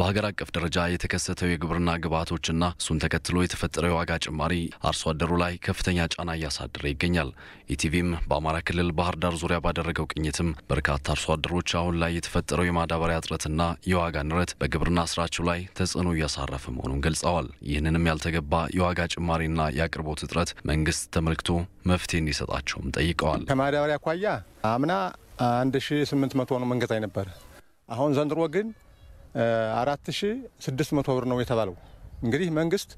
በሀገር አቀፍ ደረጃ የተከሰተው የግብርና ግብዓቶችና እሱን ተከትሎ የተፈጠረው የዋጋ ጭማሪ አርሶ አደሩ ላይ ከፍተኛ ጫና እያሳደረ ይገኛል። ኢቲቪም በአማራ ክልል ባህር ዳር ዙሪያ ባደረገው ቅኝትም በርካታ አርሶ አደሮች አሁን ላይ የተፈጠረው የማዳበሪያ እጥረትና የዋጋ ንረት በግብርና ስራቸው ላይ ተጽዕኖ እያሳረፈ መሆኑን ገልጸዋል። ይህንንም ያልተገባ የዋጋ ጭማሪና የአቅርቦት እጥረት መንግስት ተመልክቶ መፍትሄ እንዲሰጣቸውም ጠይቀዋል። ከማዳበሪያ አኳያ አምና 1800 ነው መንገዛይ ነበር። አሁን ዘንድሮ ግን አራት ሺ ስድስት መቶ ብር ነው የተባለው። እንግዲህ መንግስት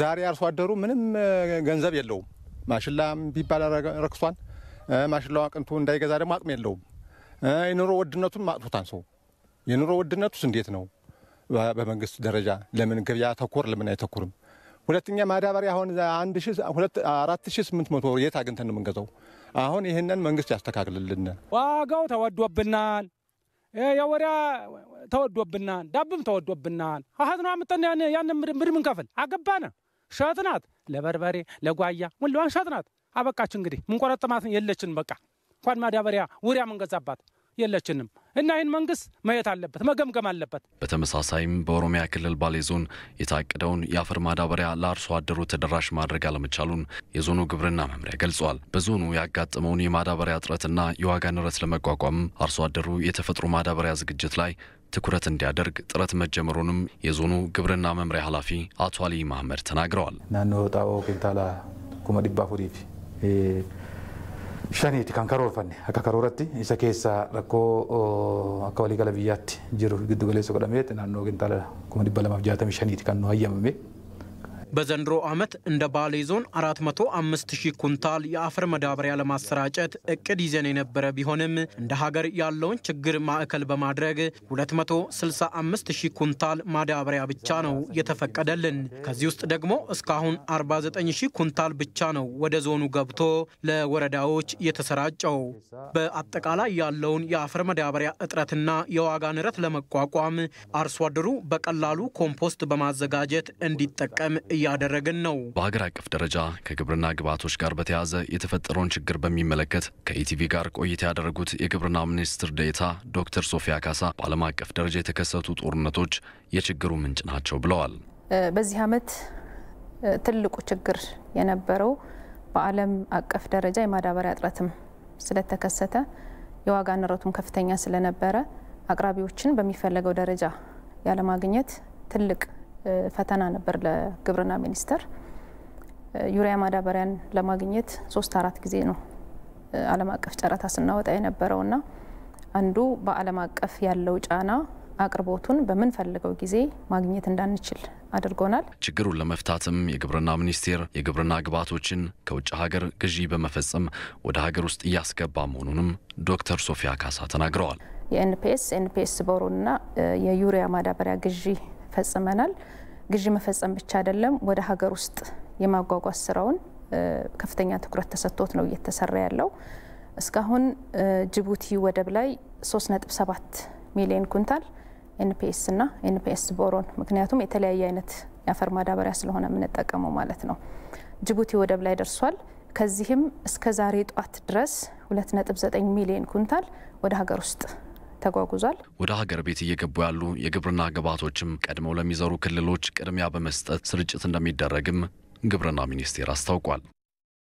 ዛሬ አርሶ አደሩ ምንም ገንዘብ የለውም። ማሽላም ቢባል ረክሷን ማሽላው አቅንቱ እንዳይገዛ ደግሞ አቅም የለውም። የኑሮ ውድነቱን ማጥፎታን ሰው የኑሮ ውድነቱስ እንዴት ነው? በመንግስት ደረጃ ለምን ገበያ ተኮር ለምን አይተኩርም? ሁለተኛ ማዳበሪያ አሁን አራት ሺ ስምንት መቶ የት አግኝተን ነው የምንገዛው? አሁን ይህንን መንግስት ያስተካክልልን። ዋጋው ተወዶብናል። የወሪያ ተወዶብናን ዳብም ተወዶብናን ሀሀት ነው አምጠን ያን ምድር ምንከፍል አገባነ ሸጥናት ለበርበሬ ለጓያ ሙሉዋን ሸጥናት አበቃች። እንግዲህ ምንቆረጥማት የለችን በቃ እንኳን ማዳበሪያ ውሪያ ምንገዛባት የለችንም። እና ይህን መንግስት ማየት አለበት፣ መገምገም አለበት። በተመሳሳይም በኦሮሚያ ክልል ባሌ ዞን የታቀደውን የአፈር ማዳበሪያ ለአርሶ አደሩ ተደራሽ ማድረግ አለመቻሉን የዞኑ ግብርና መምሪያ ገልጿል። በዞኑ ያጋጠመውን የማዳበሪያ እጥረትና የዋጋ ንረት ለመቋቋም አርሶ አደሩ የተፈጥሮ ማዳበሪያ ዝግጅት ላይ ትኩረት እንዲያደርግ ጥረት መጀመሩንም የዞኑ ግብርና መምሪያ ኃላፊ አቶ አሊ ማህመድ ተናግረዋል። ናንወጣው ኬንታላ ኩመ shaniiti kan karoorfanne akka karooratti isa keessa rakkoo akka waliigala biyyaatti jiru giddugaleessa godhameeti naannoo kintaala kuma dhibba lamaaf jaatamii shaniiti kan nu hayyamame በዘንድሮ ዓመት እንደ ባሌ ዞን 405 ሺህ ኩንታል የአፈር መዳበሪያ ለማሰራጨት እቅድ ይዘን የነበረ ቢሆንም እንደ ሀገር ያለውን ችግር ማዕከል በማድረግ 265 ሺህ ኩንታል ማዳበሪያ ብቻ ነው የተፈቀደልን። ከዚህ ውስጥ ደግሞ እስካሁን 49 ሺህ ኩንታል ብቻ ነው ወደ ዞኑ ገብቶ ለወረዳዎች የተሰራጨው። በአጠቃላይ ያለውን የአፈር መዳበሪያ እጥረትና የዋጋ ንረት ለመቋቋም አርሶ አደሩ በቀላሉ ኮምፖስት በማዘጋጀት እንዲጠቀም እያደረግን ነው። በሀገር አቀፍ ደረጃ ከግብርና ግብዓቶች ጋር በተያያዘ የተፈጠረውን ችግር በሚመለከት ከኢቲቪ ጋር ቆይታ ያደረጉት የግብርና ሚኒስትር ደታ ዶክተር ሶፊያ ካሳ በዓለም አቀፍ ደረጃ የተከሰቱ ጦርነቶች የችግሩ ምንጭ ናቸው ብለዋል። በዚህ ዓመት ትልቁ ችግር የነበረው በዓለም አቀፍ ደረጃ የማዳበሪያ እጥረትም ስለተከሰተ የዋጋ ንረቱም ከፍተኛ ስለነበረ አቅራቢዎችን በሚፈለገው ደረጃ ያለማግኘት ትልቅ ፈተና ነበር ለግብርና ሚኒስቴር። ዩሪያ ማዳበሪያን ለማግኘት ሶስት አራት ጊዜ ነው ዓለም አቀፍ ጨረታ ስናወጣ የነበረው ና አንዱ በዓለም አቀፍ ያለው ጫና አቅርቦቱን በምንፈልገው ጊዜ ማግኘት እንዳንችል አድርጎናል። ችግሩን ለመፍታትም የግብርና ሚኒስቴር የግብርና ግብዓቶችን ከውጭ ሀገር ግዢ በመፈጸም ወደ ሀገር ውስጥ እያስገባ መሆኑንም ዶክተር ሶፊያ ካሳ ተናግረዋል። የኤንፒኤስ ኤንፒኤስ ቦሮና የዩሪያ ማዳበሪያ ግዢ ፈጽመናል። ግዢ መፈጸም ብቻ አይደለም፣ ወደ ሀገር ውስጥ የማጓጓዝ ስራውን ከፍተኛ ትኩረት ተሰጥቶት ነው እየተሰራ ያለው። እስካሁን ጅቡቲ ወደብ ላይ 3.7 ሚሊዮን ኩንታል ኤንፒኤስ እና ኤንፒኤስ ቦሮን ምክንያቱም የተለያየ አይነት የአፈር ማዳበሪያ ስለሆነ የምንጠቀመው ማለት ነው ጅቡቲ ወደብ ላይ ደርሷል። ከዚህም እስከ ዛሬ ጧት ድረስ 2.9 ሚሊዮን ኩንታል ወደ ሀገር ውስጥ ተጓጉዟል። ወደ ሀገር ቤት እየገቡ ያሉ የግብርና ግብዓቶችም ቀድመው ለሚዘሩ ክልሎች ቅድሚያ በመስጠት ስርጭት እንደሚደረግም ግብርና ሚኒስቴር አስታውቋል።